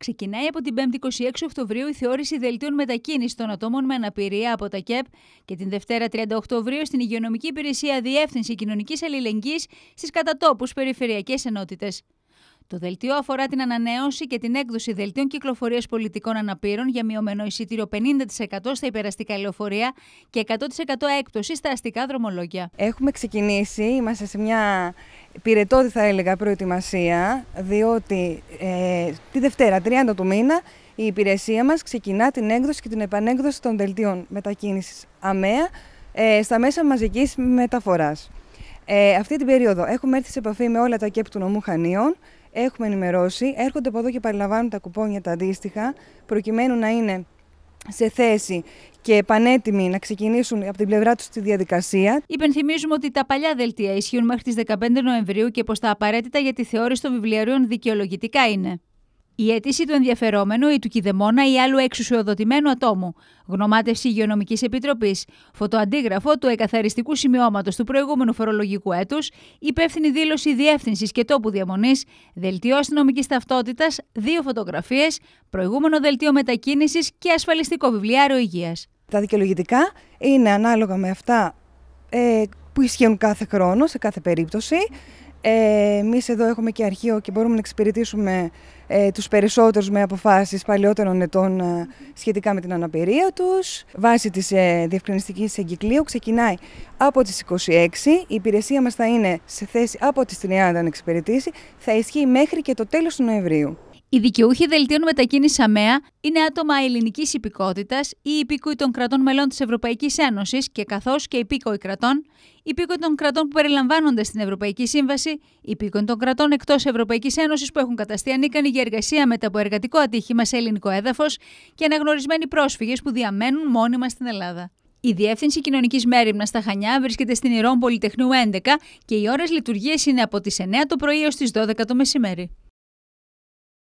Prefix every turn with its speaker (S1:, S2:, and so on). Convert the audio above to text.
S1: Ξεκινάει από την 5η 26 Οκτωβρίου η θεώρηση δελτίων μετακίνησης των ατόμων με αναπηρία από τα ΚΕΠ και την Δευτέρα 30 Οκτωβρίου στην Υγειονομική Υπηρεσία Διεύθυνση Κοινωνικής Αλληλεγγύης στις κατατόπους περιφερειακές ενότητες. Το δελτίο αφορά την ανανέωση και την έκδοση δελτίων κυκλοφορίας πολιτικών αναπήρων για μειωμένο εισιτήριο 50% στα υπεραστικά λεωφορεία και 100% έκπτωση στα αστικά δρομολόγια.
S2: Έχουμε ξεκινήσει, είμαστε σε μια πυρετόδη θα έλεγα προετοιμασία, διότι ε, τη Δευτέρα, 30 του μήνα, η υπηρεσία μας ξεκινά την έκδοση και την επανέκδοση των δελτίων μετακίνησης ΑΜΕΑ ε, στα μέσα μαζικής μεταφοράς. Ε, αυτή την περίοδο έχουμε έρθει σε επαφή με όλα τα ΚΕΠ του νομού Χανίων. Έχουμε ενημερώσει, έρχονται από εδώ και παραλαμβάνουν τα κουπόνια τα αντίστοιχα, προκειμένου να είναι σε θέση και πανέτοιμοι να ξεκινήσουν από την πλευρά τους τη διαδικασία.
S1: Υπενθυμίζουμε ότι τα παλιά δελτία ισχύουν μέχρι τις 15 Νοεμβρίου και πως τα απαραίτητα για τη θεώρηση των βιβλιαρίων δικαιολογητικά είναι. Η αίτηση του ενδιαφερόμενου ή του κηδεμόνα ή άλλου εξουσιοδοτημένου ατόμου, γνωμάτευση Υγειονομικής Επιτροπής, φωτοαντίγραφο του εκαθαριστικού σημειώματος του προηγούμενου φορολογικού έτους, υπεύθυνη δήλωση διεύθυνσης και τόπου διαμονής, δελτίο αστυνομικής ταυτότητας, δύο φωτογραφίες, προηγούμενο δελτίο μετακίνησης και ασφαλιστικό βιβλιάριο υγείας.
S2: Τα δικαιολογητικά είναι ανάλογα με αυτά ε, που ισχύουν κάθε χρόνο, σε κάθε περίπτωση. Ε, Εμείς εδώ έχουμε και αρχείο και μπορούμε να εξυπηρετήσουμε ε, τους περισσότερους με αποφάσεις παλιότερων ετών ε, σχετικά με την αναπηρία τους. Βάσει της ε, διευκρινιστικής εγκυκλίου ξεκινάει από τις 26. Η υπηρεσία μας θα είναι σε θέση από τις 30 να εξυπηρετήσει. Θα ισχύει μέχρι και το τέλος του Νοεμβρίου.
S1: Οι δικαιούχοι δελτίων μετακίνησης ΑΜΕΑ είναι άτομα ελληνικής υπηκότητας ή υπήκοοι των κρατών μελών της Ευρωπαϊκής Ένωσης και καθώς και υπήκοοι κρατών, υπήκοοι των κρατών που περιλαμβάνονται στην Ευρωπαϊκή Σύμβαση, υπήκοοι των κρατών εκτός Ευρωπαϊκής Ένωσης που έχουν καταστεί ανίκανοι για εργασία μετά από εργατικό ατύχημα σε ελληνικό έδαφος και αναγνωρισμένοι πρόσφυγες που διαμένουν μόνιμα στην Ελλάδα. Η Διεύθυνση Κοινωνικής Μέρημνας στα Χανιά βρίσκεται στην Ηρών Πολυτεχνείου 11 και οι ώρες λειτουργίας είναι από τις 9 το πρωί έως τις 12 το μεσημέρι.